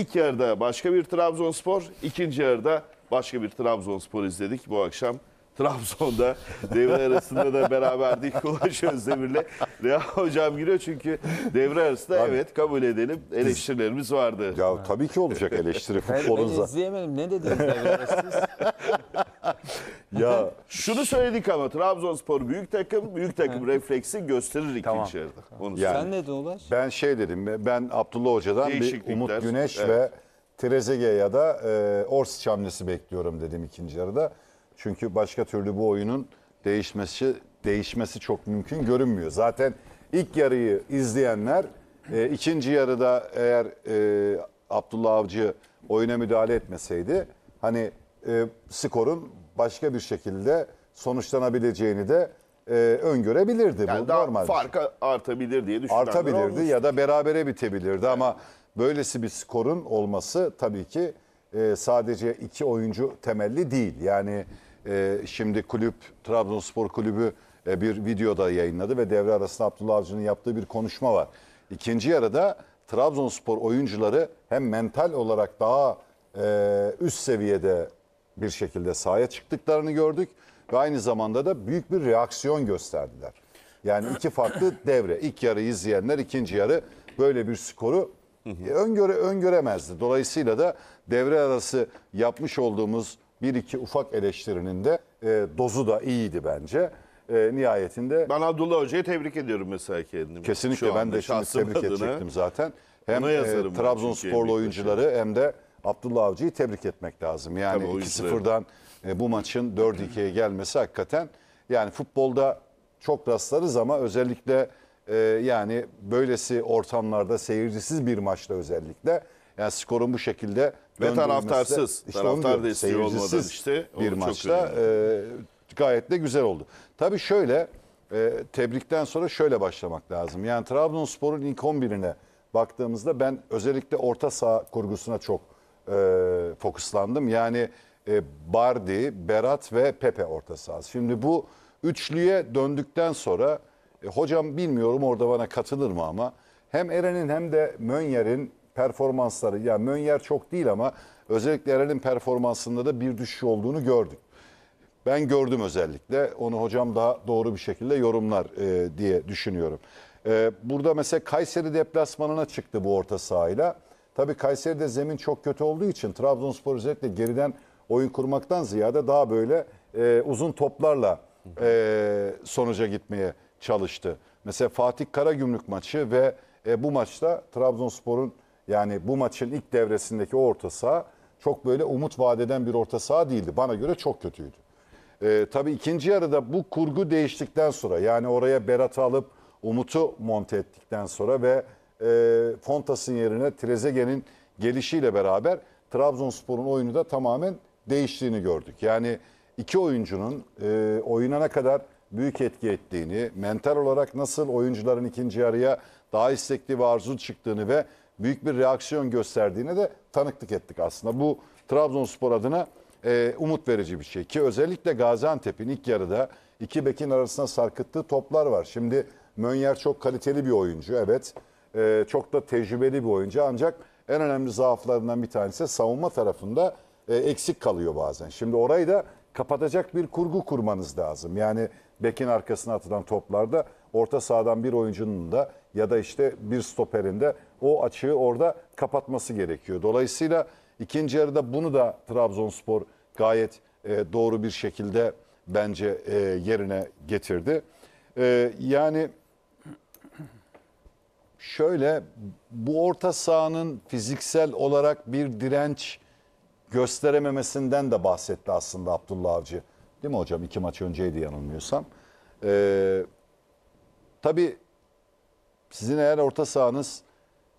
İlk yarıda başka bir Trabzonspor, ikinci yarıda başka bir Trabzonspor izledik bu akşam. Trabzon'da devre arasında da beraberdik Ulaş Özdemir'le. Reha Hocam giriyor çünkü devre arasında Abi, evet kabul edelim eleştirilerimiz vardı. Ya tabii ki olacak eleştiri futbolunuza. Ben izleyemedim ne dediniz devre arasında? ya şunu söyledik ama Trabzonspor büyük takım, büyük takım refleksi gösterir ikinci Tamam. yarıda. Onu Yani- Sen ne dedin Ulaş? Ben şey dedim, ben Abdullah Hoca'dan bir Umut Güneş evet. ve Trezege ya da e, Orsic hamlesi bekliyorum dedim ikinci yarıda. Çünkü başka türlü bu oyunun değişmesi değişmesi çok mümkün görünmüyor. Zaten ilk yarıyı izleyenler e, ikinci yarıda eğer e, Abdullah Avcı oyuna müdahale etmeseydi hani e, skorun başka bir şekilde sonuçlanabileceğini de e, öngörebilirdi. Yani Bu daha normal. Şey. farka artabilir diye düşünenler Artabilirdi ya da berabere bitebilirdi ama böylesi bir skorun olması tabii ki e, sadece iki oyuncu temelli değil. Yani e, şimdi kulüp Trabzonspor kulübü e, bir videoda yayınladı ve devre arasında Abdullah Avcı'nın yaptığı bir konuşma var. İkinci yarıda Trabzonspor oyuncuları hem mental olarak daha e, üst seviyede bir şekilde sahaya çıktıklarını gördük ve aynı zamanda da büyük bir reaksiyon gösterdiler. Yani iki farklı devre. İlk yarı izleyenler ikinci yarı böyle bir skoru e, öngöre öngöremezdi. Dolayısıyla da devre arası yapmış olduğumuz bir iki ufak eleştirinin de e, dozu da iyiydi bence. E, nihayetinde Ben Abdullah Hoca'yı tebrik ediyorum mesela kendimi. kesinlikle ben de şimdi tebrik adına. edecektim zaten. Hem e, Trabzonsporlu oyuncuları hem de Abdullah Avcı'yı tebrik etmek lazım. Yani Tabii 2-0'dan e, bu maçın 4-2'ye gelmesi hakikaten yani futbolda çok rastlarız ama özellikle e, yani böylesi ortamlarda seyircisiz bir maçta özellikle yani skorun bu şekilde ve taraftarsız. Işte taraftar desteği olmadan işte bir maçta e, gayet de güzel oldu. Tabii şöyle e, tebrikten sonra şöyle başlamak lazım. Yani Trabzonspor'un ilk 11'ine baktığımızda ben özellikle orta saha kurgusuna çok e, fokuslandım. Yani e, Bardi, Berat ve Pepe orta sahası. Şimdi bu üçlüye döndükten sonra e, hocam bilmiyorum orada bana katılır mı ama hem Eren'in hem de Mönyer'in performansları yani Mönyer çok değil ama özellikle Eren'in performansında da bir düşüş olduğunu gördük. Ben gördüm özellikle. Onu hocam daha doğru bir şekilde yorumlar e, diye düşünüyorum. E, burada mesela Kayseri deplasmanına çıktı bu orta sahayla. Tabii Kayseri'de zemin çok kötü olduğu için Trabzonspor özellikle geriden oyun kurmaktan ziyade daha böyle e, uzun toplarla e, sonuca gitmeye çalıştı. Mesela Fatih Karagümrük maçı ve e, bu maçta Trabzonspor'un yani bu maçın ilk devresindeki orta saha çok böyle umut vadeden bir orta saha değildi. Bana göre çok kötüydü. E, tabii ikinci yarıda bu kurgu değiştikten sonra yani oraya Berat'ı alıp Umut'u monte ettikten sonra ve e, Fontas'ın yerine Trezeguet'in gelişiyle beraber Trabzonspor'un oyunu da tamamen değiştiğini gördük. Yani iki oyuncunun e, oynana kadar büyük etki ettiğini, mental olarak nasıl oyuncuların ikinci yarıya daha istekli ve arzu çıktığını ve büyük bir reaksiyon gösterdiğine de tanıklık ettik aslında. Bu Trabzonspor adına e, umut verici bir şey ki özellikle Gaziantep'in ilk yarıda iki bekin arasında sarkıttığı toplar var. Şimdi Mönyer çok kaliteli bir oyuncu evet ee, çok da tecrübeli bir oyuncu ancak en önemli zaaflarından bir tanesi savunma tarafında e, eksik kalıyor bazen. Şimdi orayı da kapatacak bir kurgu kurmanız lazım. Yani bekin arkasına atılan toplarda orta sahadan bir oyuncunun da ya da işte bir stoperinde o açığı orada kapatması gerekiyor. Dolayısıyla ikinci yarıda bunu da Trabzonspor gayet e, doğru bir şekilde bence e, yerine getirdi. yani Şöyle bu orta sahanın fiziksel olarak bir direnç gösterememesinden de bahsetti aslında Abdullah Avcı. Değil mi hocam? İki maç önceydi yanılmıyorsam. Ee, tabii sizin eğer orta sahanız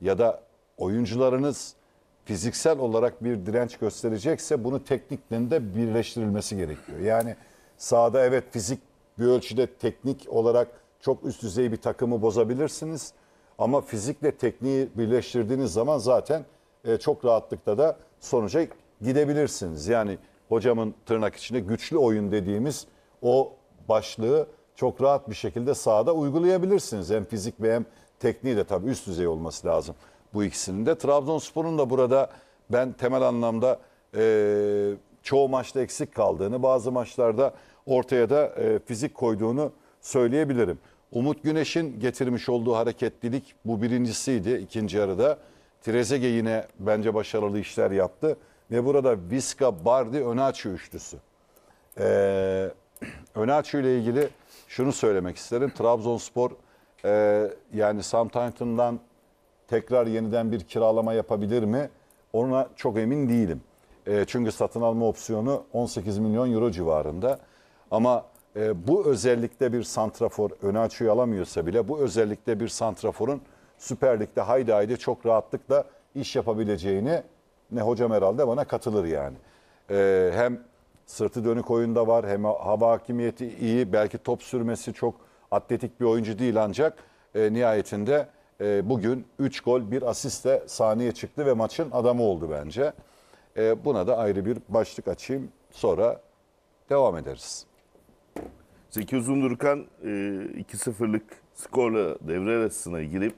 ya da oyuncularınız fiziksel olarak bir direnç gösterecekse bunu teknikle de birleştirilmesi gerekiyor. Yani sahada evet fizik bir ölçüde teknik olarak çok üst düzey bir takımı bozabilirsiniz. Ama fizikle tekniği birleştirdiğiniz zaman zaten e, çok rahatlıkla da sonuca gidebilirsiniz. Yani hocamın tırnak içinde güçlü oyun dediğimiz o başlığı çok rahat bir şekilde sahada uygulayabilirsiniz. Hem fizik ve hem tekniği de tabii üst düzey olması lazım bu ikisinin de. Trabzonspor'un da burada ben temel anlamda e, çoğu maçta eksik kaldığını, bazı maçlarda ortaya da e, fizik koyduğunu söyleyebilirim. Umut Güneş'in getirmiş olduğu hareketlilik bu birincisiydi ikinci yarıda. Trezege yine bence başarılı işler yaptı. Ve burada Viska Bardi öne açıyor üçlüsü. Ee, öne açıyor ile ilgili şunu söylemek isterim. Trabzonspor e, yani Southampton'dan tekrar yeniden bir kiralama yapabilir mi? Ona çok emin değilim. E, çünkü satın alma opsiyonu 18 milyon euro civarında. Ama e, bu özellikte bir santrafor öne açıyı alamıyorsa bile bu özellikte bir santraforun Süper Lig'de haydi haydi çok rahatlıkla iş yapabileceğini ne hocam herhalde bana katılır yani. E, hem sırtı dönük oyunda var hem hava hakimiyeti iyi belki top sürmesi çok atletik bir oyuncu değil ancak e, nihayetinde e, bugün 3 gol 1 asistle sahneye çıktı ve maçın adamı oldu bence. E, buna da ayrı bir başlık açayım sonra devam ederiz. Zeki Uzundurkan 2-0'lık e, skorla devre arasına girip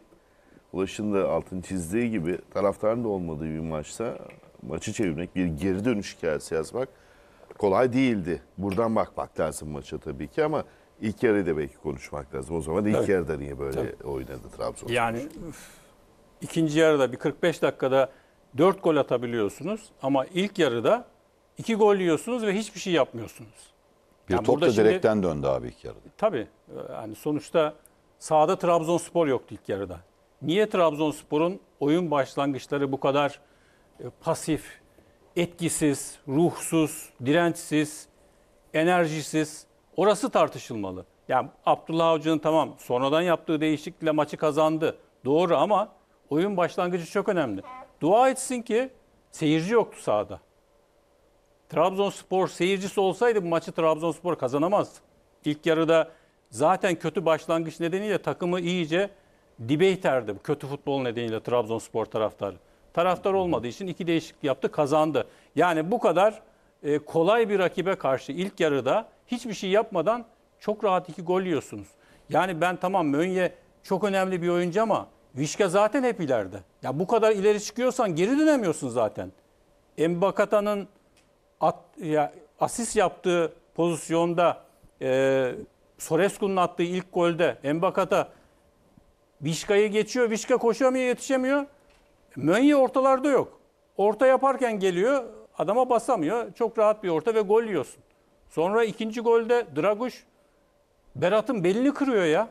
Ulaş'ın da altın çizdiği gibi taraftarın da olmadığı bir maçta maçı çevirmek, bir geri dönüş hikayesi yazmak kolay değildi. Buradan bakmak lazım maça tabii ki ama ilk yarıyı da belki konuşmak lazım. O zaman ilk evet. yarıda niye böyle tabii. oynadı Trabzon? Yani üf, ikinci yarıda bir 45 dakikada 4 gol atabiliyorsunuz ama ilk yarıda 2 gol yiyorsunuz ve hiçbir şey yapmıyorsunuz. Bir yani top da direkten şimdi, döndü abi ilk yarıda. Tabii. Yani sonuçta sahada Trabzonspor yoktu ilk yarıda. Niye Trabzonspor'un oyun başlangıçları bu kadar e, pasif, etkisiz, ruhsuz, dirençsiz, enerjisiz? Orası tartışılmalı. Yani Abdullah Avcı'nın tamam sonradan yaptığı değişiklikle maçı kazandı. Doğru ama oyun başlangıcı çok önemli. Dua etsin ki seyirci yoktu sahada. Trabzonspor seyircisi olsaydı bu maçı Trabzonspor kazanamazdı. İlk yarıda zaten kötü başlangıç nedeniyle takımı iyice dibe iterdi. Kötü futbol nedeniyle Trabzonspor taraftarı. Taraftar olmadığı için iki değişik yaptı, kazandı. Yani bu kadar e, kolay bir rakibe karşı ilk yarıda hiçbir şey yapmadan çok rahat iki gol yiyorsunuz. Yani ben tamam Mönye çok önemli bir oyuncu ama Vişka zaten hep ileride. Ya bu kadar ileri çıkıyorsan geri dönemiyorsun zaten. Mbakata'nın at, ya, asist yaptığı pozisyonda e, Sorescu'nun attığı ilk golde Embakata Vişka'yı geçiyor. Vişka koşamıyor, yetişemiyor. Mönye ortalarda yok. Orta yaparken geliyor. Adama basamıyor. Çok rahat bir orta ve gol yiyorsun. Sonra ikinci golde Draguş Berat'ın belini kırıyor ya.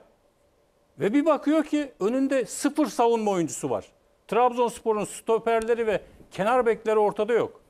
Ve bir bakıyor ki önünde sıfır savunma oyuncusu var. Trabzonspor'un stoperleri ve kenar bekleri ortada yok.